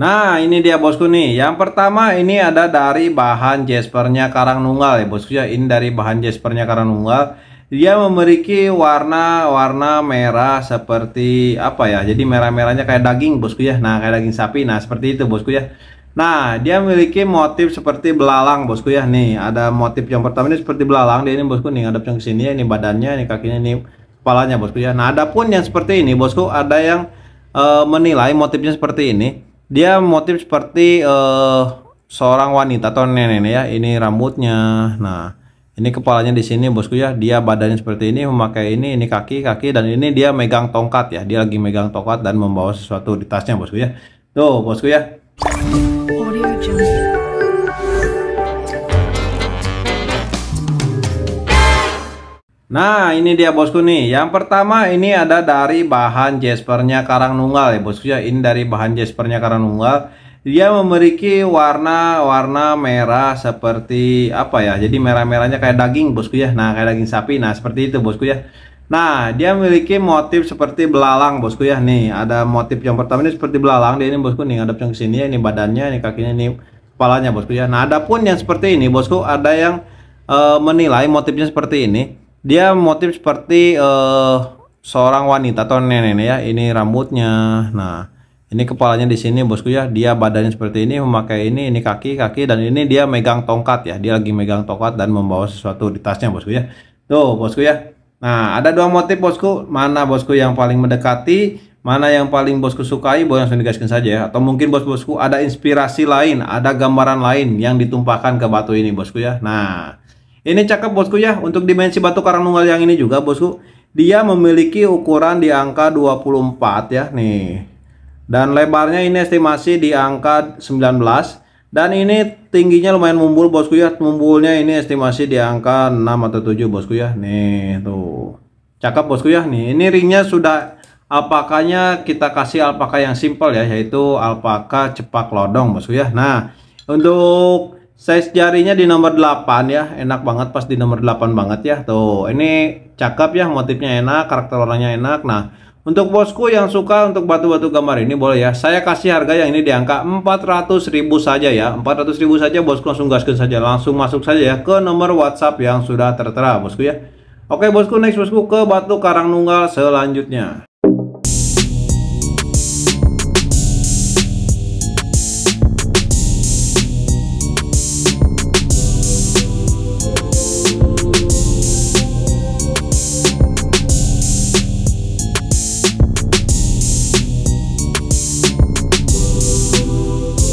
Nah ini dia bosku nih Yang pertama ini ada dari bahan jaspernya karang nunggal ya bosku ya Ini dari bahan jaspernya karang nunggal Dia memiliki warna-warna merah seperti apa ya Jadi merah-merahnya kayak daging bosku ya Nah kayak daging sapi nah seperti itu bosku ya Nah dia memiliki motif seperti belalang bosku ya Nih ada motif yang pertama ini seperti belalang Dia ini bosku nih ngadep yang sini ya Ini badannya ini kakinya ini kepalanya bosku ya Nah ada pun yang seperti ini bosku ada yang eh, menilai motifnya seperti ini dia motif seperti uh, seorang wanita atau nenek ya ini rambutnya nah ini kepalanya di sini bosku ya dia badannya seperti ini memakai ini ini kaki kaki dan ini dia megang tongkat ya dia lagi megang tongkat dan membawa sesuatu di tasnya bosku ya tuh bosku ya Nah ini dia bosku nih Yang pertama ini ada dari bahan jaspernya karang nunggal ya bosku ya Ini dari bahan jaspernya karang nunggal Dia memiliki warna-warna merah seperti apa ya Jadi merah-merahnya kayak daging bosku ya Nah kayak daging sapi nah seperti itu bosku ya Nah dia memiliki motif seperti belalang bosku ya Nih ada motif yang pertama ini seperti belalang Dia ini bosku nih ngadep yang kesini ya Ini badannya, ini kakinya, ini kepalanya bosku ya Nah ada pun yang seperti ini bosku Ada yang eh, menilai motifnya seperti ini dia motif seperti uh, seorang wanita atau nenek ya. Ini rambutnya. Nah, ini kepalanya di sini bosku ya. Dia badannya seperti ini, memakai ini, ini kaki, kaki dan ini dia megang tongkat ya. Dia lagi megang tongkat dan membawa sesuatu di tasnya bosku ya. Tuh bosku ya. Nah, ada dua motif bosku. Mana bosku yang paling mendekati, mana yang paling bosku sukai, boleh langsung digaskan saja ya. Atau mungkin bos-bosku ada inspirasi lain, ada gambaran lain yang ditumpahkan ke batu ini bosku ya. Nah, ini cakep bosku ya untuk dimensi batu karang nunggal yang ini juga bosku. Dia memiliki ukuran di angka 24 ya nih. Dan lebarnya ini estimasi di angka 19 dan ini tingginya lumayan mumbul bosku ya. Mumbulnya ini estimasi di angka 6 atau 7 bosku ya. Nih tuh. Cakep bosku ya nih. Ini ringnya sudah alpakanya kita kasih alpaka yang simple ya yaitu alpaka cepak lodong bosku ya nah untuk Size jarinya di nomor 8 ya, enak banget pas di nomor 8 banget ya. Tuh, ini cakep ya, motifnya enak, karakter orangnya enak. Nah, untuk bosku yang suka untuk batu-batu gambar ini boleh ya. Saya kasih harga yang ini di angka 400.000 saja ya. 400.000 saja bosku langsung gaskan saja, langsung masuk saja ya ke nomor WhatsApp yang sudah tertera bosku ya. Oke bosku, next bosku ke batu karang nunggal selanjutnya.